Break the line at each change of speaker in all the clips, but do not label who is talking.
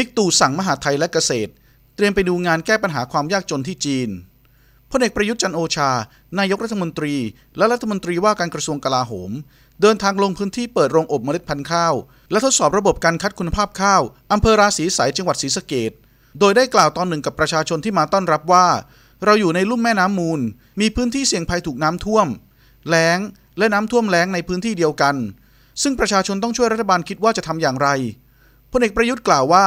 บิ๊กตู่สั่งมหาไทยและเกษตร เตรียมไปดูงานแก้ปัญหาความยากจนที่จีน พลเอกประยุทธ์จันโอชา นายกรัฐมนตรีและรัฐมนตรีว่าการกระทรวงกลาโหม เดินทางลงพื้นที่เปิดโรงอบเมล็ดพันธุ์ข้าว และทดสอบระบบการคัดคุณภาพข้าว อำเภอราศีสายจังหวัดศรีสะเกดโดยได้กล่าวตอนหนึ่งกับประชาชนที่มาต้อนรับว่า เราอยู่ในลุ่มแม่น้ำมูล มีพื้นที่เสี่ยงภัยถูกน้ำท่วม แล้งและน้ำท่วมแล้งในพื้นที่เดียวกัน ซึ่งประชาชนต้องช่วยรัฐบาลคิดว่าจะทำอย่างไรพลเอกประยุทธ์กล่าวว่า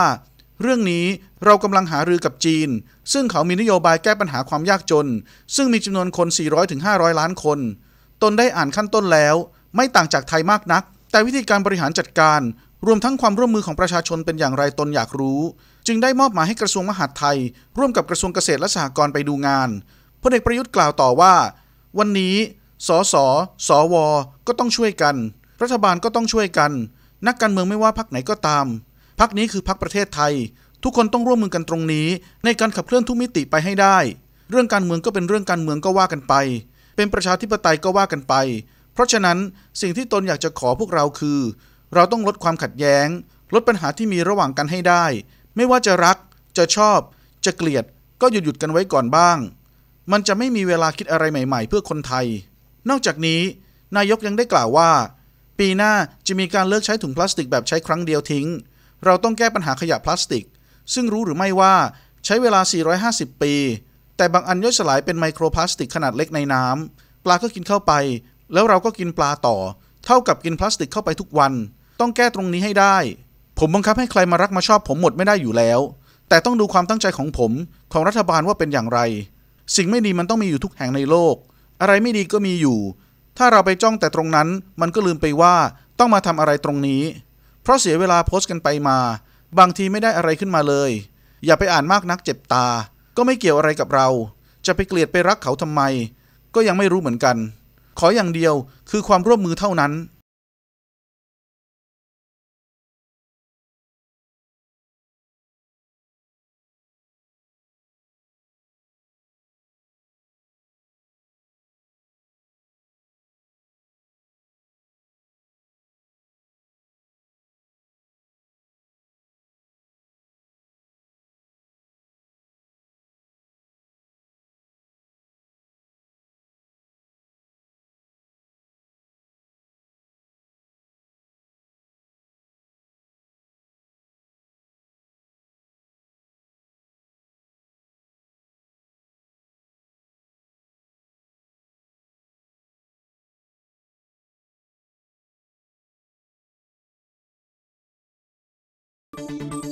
เรื่องนี้เรากำลังหารือกับจีน ซึ่งเขามีนโยบายแก้ปัญหาความยากจน ซึ่งมีจำนวนคน 400-500 ล้านคน ตนได้อ่านขั้นต้นแล้ว ไม่ต่างจากไทยมากนัก แต่วิธีการบริหารจัดการ รวมทั้งความร่วมมือของประชาชนเป็นอย่างไรตนอยากรู้ จึงได้มอบหมายให้กระทรวงมหาดไทย ร่วมกับกระทรวงเกษตรและสหกรณ์ไปดูงาน พลเอกประยุทธ์กล่าวต่อว่า วันนี้ สส สว ก็ต้องช่วยกัน รัฐบาลก็ต้องช่วยกัน นักการเมืองไม่ว่าพรรคไหนก็ตามพักนี้คือพักประเทศไทย ทุกคนต้องร่วมมือกันตรงนี้ ในการขับเคลื่อนทุกมิติไปให้ได้ เรื่องการเมืองก็เป็นเรื่องการเมืองก็ว่ากันไป เป็นประชาธิปไตยก็ว่ากันไป เพราะฉะนั้นสิ่งที่ตนอยากจะขอพวกเราคือ เราต้องลดความขัดแย้ง ลดปัญหาที่มีระหว่างกันให้ได้ ไม่ว่าจะรัก จะชอบ จะเกลียด ก็หยุดหยุดกันไว้ก่อนบ้าง มันจะไม่มีเวลาคิดอะไรใหม่ๆ เพื่อคนไทย นอกจากนี้นายกยังได้กล่าวว่า ปีหน้าจะมีการเลิกใช้ถุงพลาสติกแบบใช้ครั้งเดียวทิ้งเราต้องแก้ปัญหาขยะพลาสติก ซึ่งรู้หรือไม่ว่า ใช้เวลา 450 ปี แต่บางอันย่อยสลายเป็นไมโครพลาสติกขนาดเล็กในน้ำปลาก็กินเข้าไป แล้วเราก็กินปลาต่อ เท่ากับกินพลาสติกเข้าไปทุกวัน ต้องแก้ตรงนี้ให้ได้ ผมบังคับให้ใครมารักมาชอบผมหมดไม่ได้อยู่แล้ว แต่ต้องดูความตั้งใจของผม ของรัฐบาลว่าเป็นอย่างไร สิ่งไม่ดีมันต้องมีอยู่ทุกแห่งในโลก อะไรไม่ดีก็มีอยู่ ถ้าเราไปจ้องแต่ตรงนั้น มันก็ลืมไปว่า ต้องมาทำอะไรตรงนี้เพราะเสียเวลาโพสต์กันไปมา บางทีไม่ได้อะไรขึ้นมาเลย อย่าไปอ่านมากนักเจ็บตา ก็ไม่เกี่ยวอะไรกับเรา จะไปเกลียดไปรักเขาทำไม ก็ยังไม่รู้เหมือนกัน ขออย่างเดียวคือความร่วมมือเท่านั้น Música